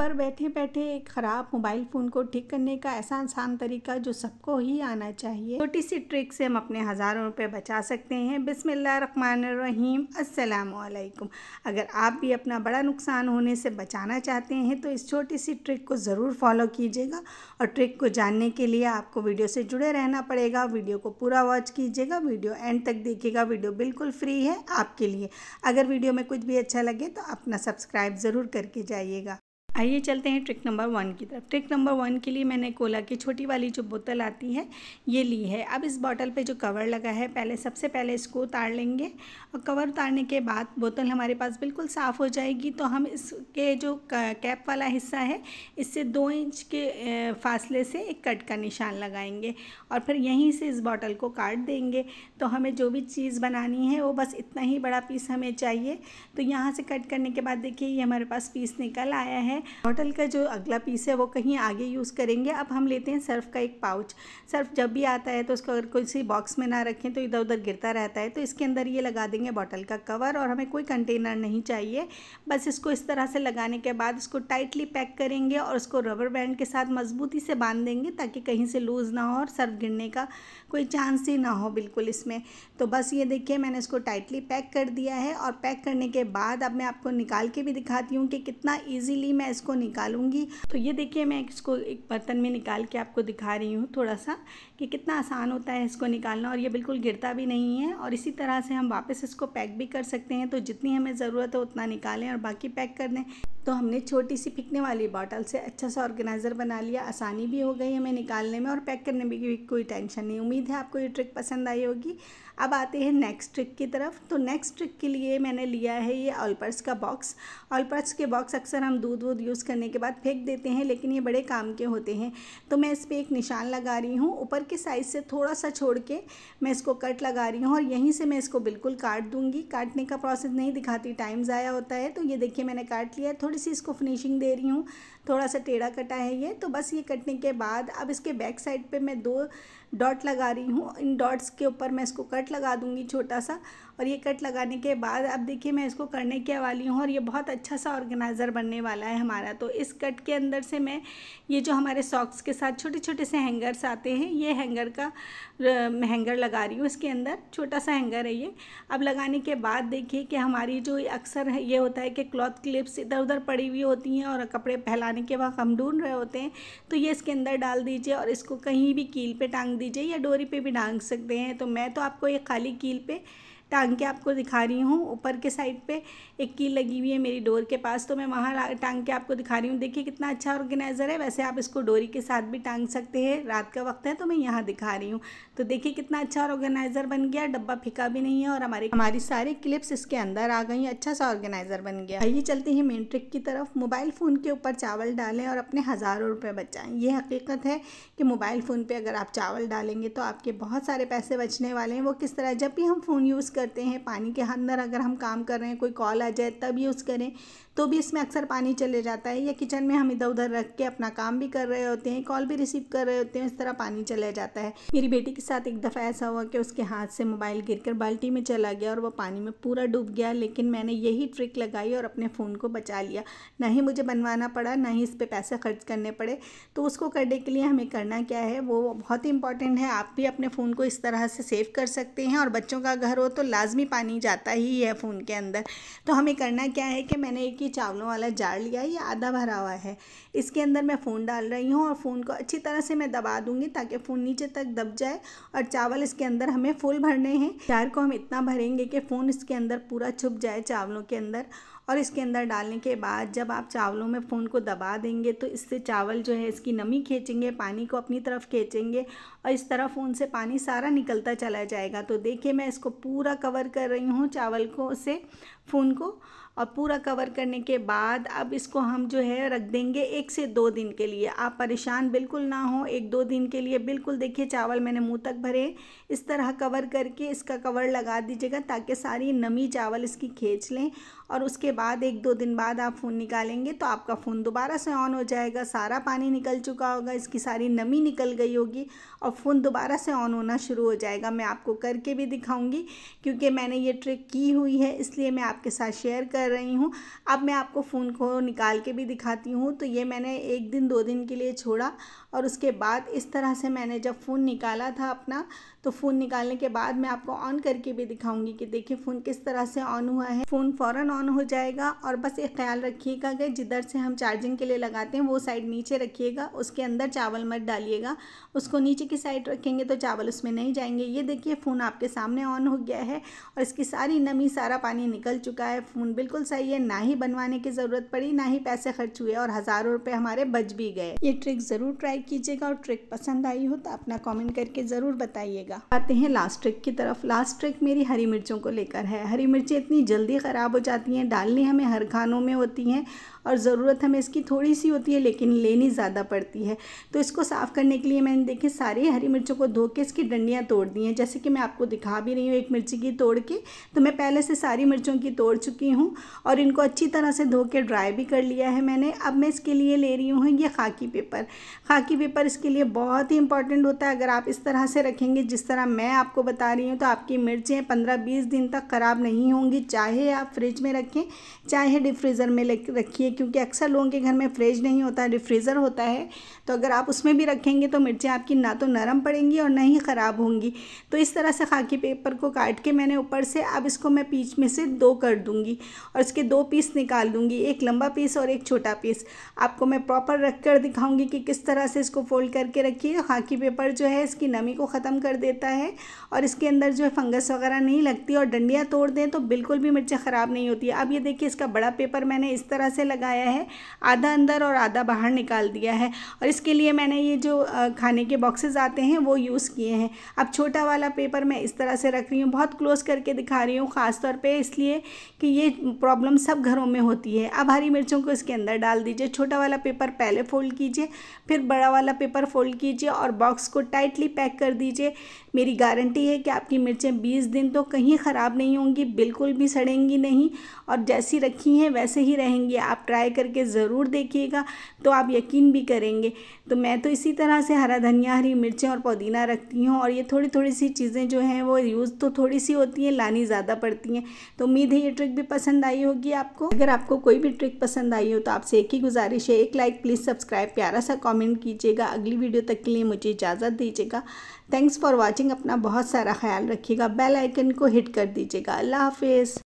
पर बैठे बैठे एक ख़राब मोबाइल फ़ोन को ठीक करने का ऐसा आसान तरीका जो सबको ही आना चाहिए छोटी सी ट्रिक से हम अपने हज़ारों रुपये बचा सकते हैं बिसमीम असलकुम अगर आप भी अपना बड़ा नुकसान होने से बचाना चाहते हैं तो इस छोटी सी ट्रिक को ज़रूर फॉलो कीजिएगा और ट्रिक को जानने के लिए आपको वीडियो से जुड़े रहना पड़ेगा वीडियो को पूरा वॉच कीजिएगा वीडियो एंड तक देखिएगा वीडियो बिल्कुल फ्री है आपके लिए अगर वीडियो में कुछ भी अच्छा लगे तो अपना सब्सक्राइब ज़रूर करके जाइएगा आइए चलते हैं ट्रिक नंबर वन की तरफ ट्रिक नंबर वन के लिए मैंने कोला की छोटी वाली जो बोतल आती है ये ली है अब इस बॉटल पे जो कवर लगा है पहले सबसे पहले इसको उतार लेंगे और कवर उतारने के बाद बोतल हमारे पास बिल्कुल साफ़ हो जाएगी तो हम इसके जो कैप वाला हिस्सा है इससे दो इंच के फासले से एक कट का निशान लगाएंगे और फिर यहीं से इस बॉटल को काट देंगे तो हमें जो भी चीज़ बनानी है वो बस इतना ही बड़ा पीस हमें चाहिए तो यहाँ से कट करने के बाद देखिए ये हमारे पास पीस निकल आया है बॉटल का जो अगला पीस है वो कहीं आगे यूज़ करेंगे अब हम लेते हैं सर्फ का एक पाउच सर्फ जब भी आता है तो उसको अगर सी बॉक्स में ना रखें तो इधर उधर गिरता रहता है तो इसके अंदर ये लगा देंगे बॉटल का कवर और हमें कोई कंटेनर नहीं चाहिए बस इसको इस तरह से लगाने के बाद इसको टाइटली पैक करेंगे और उसको रबर बैंड के साथ मजबूती से बांध देंगे ताकि कहीं से लूज़ ना हो और सर्फ गिरने का कोई चांस ही ना हो बिल्कुल इसमें तो बस ये देखिए मैंने इसको टाइटली पैक कर दिया है और पैक करने के बाद अब मैं आपको निकाल के भी दिखाती हूँ कि कितना ईजिली मैं इसको निकालूंगी तो ये देखिए मैं इसको एक बर्तन में निकाल के आपको दिखा रही हूँ थोड़ा सा कि कितना आसान होता है इसको निकालना और ये बिल्कुल गिरता भी नहीं है और इसी तरह से हम वापस इसको पैक भी कर सकते हैं तो जितनी हमें ज़रूरत है उतना निकालें और बाकी पैक कर दें तो हमने छोटी सी फिकने वाली बॉटल से अच्छा सा ऑर्गेनाइज़र बना लिया आसानी भी हो गई हमें निकालने में और पैक करने में भी कोई टेंशन नहीं उम्मीद है आपको ये ट्रिक पसंद आई होगी अब आते हैं नेक्स्ट ट्रिक की तरफ तो नेक्स्ट ट्रिक के लिए मैंने लिया है ये ऑलपर्स का बॉक्स ऑलपर्स के बॉक्स अक्सर हम दूध वूध यूज़ करने के बाद फेंक देते हैं लेकिन ये बड़े काम के होते हैं तो मैं इस पर एक निशान लगा रही हूँ ऊपर के साइज़ से थोड़ा सा छोड़ के मैं इसको कट लगा रही हूँ और यहीं से मैं इसको बिल्कुल काट दूँगी काटने का प्रोसेस नहीं दिखाती टाइम ज़ाया होता है तो ये देखिए मैंने काट लिया है थोड़ी सी इसको फिनिशिंग दे रही हूँ थोड़ा सा टेढ़ा कटा है ये तो बस ये कटने के बाद अब इसके बैक साइड पे मैं दो डॉट लगा रही हूँ इन डॉट्स के ऊपर मैं इसको कट लगा दूँगी छोटा सा और ये कट लगाने के बाद अब देखिए मैं इसको करने के वाली हूँ और ये बहुत अच्छा सा ऑर्गेनाइज़र बनने वाला है हमारा तो इस कट के अंदर से मैं ये जो हमारे सॉक्स के साथ छोटे छोटे से हैंगर्स आते हैं ये हैंगर का हैंगर लगा रही हूँ इसके अंदर छोटा सा हैंगर है ये अब लगाने के बाद देखिए कि हमारी जो अक्सर ये होता है कि क्लॉथ क्लिप्स इधर उधर पड़ी हुई होती हैं और कपड़े फैलाने के बाद हम ढूंढ रहे होते हैं तो ये इसके अंदर डाल दीजिए और इसको कहीं भी कील पर टांग दीजिए या डोरी पे भी टांग सकते हैं तो मैं तो आपको ये खाली कील पे टांग के आपको दिखा रही हूँ ऊपर के साइड पे एक कील लगी हुई है मेरी डोर के पास तो मैं वहाँ टांग के आपको दिखा रही हूँ देखिए कितना अच्छा ऑर्गेनाइज़र है वैसे आप इसको डोरी के साथ भी टांग सकते हैं रात का वक्त है तो मैं यहाँ दिखा रही हूँ तो देखिए कितना अच्छा ऑर्गेनाइज़र बन गया डब्बा फिका भी नहीं है और हमारी हमारी सारी क्लिप्स इसके अंदर आ गई अच्छा सा ऑर्गेनाइज़र बन गया आइए चलते हैं मेन ट्रिक की तरफ मोबाइल फ़ोन के ऊपर चावल डालें और अपने हज़ारों रुपये बचाएं ये हकीकत है कि मोबाइल फ़ोन पे अगर आप चावल डालेंगे तो आपके बहुत सारे पैसे बचने वाले हैं वो किस तरह जब भी हम फ़ोन यूज़ करते हैं पानी के अंदर अगर हम काम कर रहे हैं कोई कॉल आ जाए तब यूज़ करें तो भी इसमें अक्सर पानी चले जाता है या किचन में हम इधर उधर रख के अपना काम भी कर रहे होते हैं कॉल भी रिसीव कर रहे होते हैं इस तरह पानी चले जाता है मेरी बेटी की साथ एक दफ़ा ऐसा हुआ कि उसके हाथ से मोबाइल गिरकर बाल्टी में चला गया और वो पानी में पूरा डूब गया लेकिन मैंने यही ट्रिक लगाई और अपने फ़ोन को बचा लिया ना ही मुझे बनवाना पड़ा ना ही इस पर पैसे खर्च करने पड़े तो उसको करने के लिए हमें करना क्या है वो बहुत ही इंपॉर्टेंट है आप भी अपने फ़ोन को इस तरह से सेव कर सकते हैं और बच्चों का घर हो तो लाजमी पानी जाता ही है फ़ोन के अंदर तो हमें करना क्या है कि मैंने एक ही चावलों वाला जार लिया ये आधा भरा हुआ है इसके अंदर मैं फ़ोन डाल रही हूँ और फ़ोन को अच्छी तरह से मैं दबा दूँगी ताकि फ़ोन नीचे तक दब जाए और चावल इसके अंदर हमें फुल भरने हैं चार को हम इतना भरेंगे कि फ़ोन इसके अंदर पूरा छुप जाए चावलों के अंदर और इसके अंदर डालने के बाद जब आप चावलों में फ़ोन को दबा देंगे तो इससे चावल जो है इसकी नमी खींचेंगे पानी को अपनी तरफ खींचेंगे और इस तरह फ़ोन से पानी सारा निकलता चला जाएगा तो देखिए मैं इसको पूरा कवर कर रही हूँ चावल को से फ़ोन को और पूरा कवर करने के बाद अब इसको हम जो है रख देंगे एक से दो दिन के लिए आप परेशान बिल्कुल ना हो एक दो दिन के लिए बिल्कुल देखिए चावल मैंने मुँह तक भरे इस तरह कवर करके इसका कवर लगा दीजिएगा ताकि सारी नमी चावल इसकी खींच लें और उसके बाद एक दो दिन बाद आप फ़ोन निकालेंगे तो आपका फ़ोन दोबारा से ऑन हो जाएगा सारा पानी निकल चुका होगा इसकी सारी नमी निकल गई होगी और फ़ोन दोबारा से ऑन होना शुरू हो जाएगा मैं आपको करके भी दिखाऊंगी क्योंकि मैंने ये ट्रिक की हुई है इसलिए मैं आपके साथ शेयर कर रही हूँ अब मैं आपको फ़ोन को निकाल के भी दिखाती हूँ तो ये मैंने एक दिन दो दिन के लिए छोड़ा और उसके बाद इस तरह से मैंने जब फ़ोन निकाला था अपना तो फ़ोन निकालने के बाद मैं आपको ऑन करके भी दिखाऊँगी कि देखिए फ़ोन किस तरह से ऑन हुआ है फ़ोन फ़ौरन ऑन ऑन हो जाएगा और बस ये ख्याल रखिएगा कि जिधर से हम चार्जिंग के लिए लगाते हैं वो साइड नीचे रखिएगा उसके अंदर चावल मत डालिएगा उसको नीचे की साइड रखेंगे तो चावल उसमें नहीं जाएंगे ये देखिए फ़ोन आपके सामने ऑन हो गया है और इसकी सारी नमी सारा पानी निकल चुका है फ़ोन बिल्कुल सही है ना ही बनवाने की ज़रूरत पड़ी ना ही पैसे खर्च हुए और हज़ारों रुपये हमारे बच भी गए ये ट्रिक ज़रूर ट्राई कीजिएगा और ट्रिक पसंद आई हो तो अपना कॉमेंट करके ज़रूर बताइएगा आते हैं लास्ट ट्रिक की तरफ लास्ट ट्रिक मेरी हरी मिर्चों को लेकर है हरी मिर्चें इतनी जल्दी ख़राब हो जाती जाती हैं डालनी हमें हर खानों में होती हैं और ज़रूरत हमें इसकी थोड़ी सी होती है लेकिन लेनी ज़्यादा पड़ती है तो इसको साफ़ करने के लिए मैंने देखिए सारी हरी मिर्चों को धो के इसकी डंडियाँ तोड़ दी हैं जैसे कि मैं आपको दिखा भी रही हूँ एक मिर्ची की तोड़ के तो मैं पहले से सारी मिर्चों की तोड़ चुकी हूँ और इनको अच्छी तरह से धो के ड्राई भी कर लिया है मैंने अब मैं इसके लिए ले रही हूँ ये खाकी पेपर खाकी पेपर इसके लिए बहुत ही इंपॉर्टेंट होता है अगर आप इस तरह से रखेंगे जिस तरह मैं आपको बता रही हूँ तो आपकी मिर्चें पंद्रह बीस दिन तक ख़राब नहीं होंगी चाहे आप फ्रिज में रखें चाहे डिफ्रीजर में रखिए क्योंकि अक्सर लोगों के घर में फ्रिज नहीं होता डीप होता है तो अगर आप उसमें भी रखेंगे तो मिर्चें आपकी ना तो नरम पड़ेंगी और ना ही ख़राब होंगी तो इस तरह से खाकी पेपर को काट के मैंने ऊपर से अब इसको मैं पीच में से दो कर दूँगी और इसके दो पीस निकाल दूँगी एक लंबा पीस और एक छोटा पीस आपको मैं प्रॉपर रख कर दिखाऊँगी कि किस तरह से इसको फोल्ड करके रखिए खाकी पेपर जो है इसकी नमी को ख़त्म कर देता है और इसके अंदर जो है फंगस वगैरह नहीं लगती और डंडियाँ तोड़ दें तो बिल्कुल भी मिर्चें ख़राब नहीं होती होती है अब ये देखिए इसका बड़ा पेपर मैंने इस तरह से लगाया है आधा अंदर और आधा बाहर निकाल दिया है और इसके लिए मैंने ये जो खाने के बॉक्सेस आते हैं वो यूज़ किए हैं अब छोटा वाला पेपर मैं इस तरह से रख रही हूँ बहुत क्लोज करके दिखा रही हूँ ख़ासतौर पर इसलिए कि ये प्रॉब्लम सब घरों में होती है अब हरी मिर्चों को इसके अंदर डाल दीजिए छोटा वाला पेपर पहले फ़ोल्ड कीजिए फिर बड़ा वाला पेपर फ़ोल्ड कीजिए और बॉक्स को टाइटली पैक कर दीजिए मेरी गारंटी है कि आपकी मिर्चें 20 दिन तो कहीं ख़राब नहीं होंगी बिल्कुल भी सड़ेंगी नहीं और जैसी रखी हैं वैसे ही रहेंगी आप ट्राई करके ज़रूर देखिएगा तो आप यकीन भी करेंगे तो मैं तो इसी तरह से हरा धनिया हरी मिर्चें और पुदीना रखती हूँ और ये थोड़ी थोड़ी सी चीज़ें जो हैं वो यूज़ तो थोड़ी सी होती हैं लानी ज़्यादा पड़ती हैं तो उम्मीद है ये ट्रिक भी पसंद आई होगी आपको अगर आपको कोई भी ट्रिक पसंद आई हो तो आपसे एक ही गुजारिश है एक लाइक प्लीज़ सब्सक्राइब प्यारा सा कॉमेंट कीजिएगा अगली वीडियो तक के लिए मुझे इजाज़त दीजिएगा थैंक्स फॉर वॉचिंग अपना बहुत सारा ख्याल रखिएगा बेल आइकन को हिट कर दीजिएगा अल्लाह हाफिज़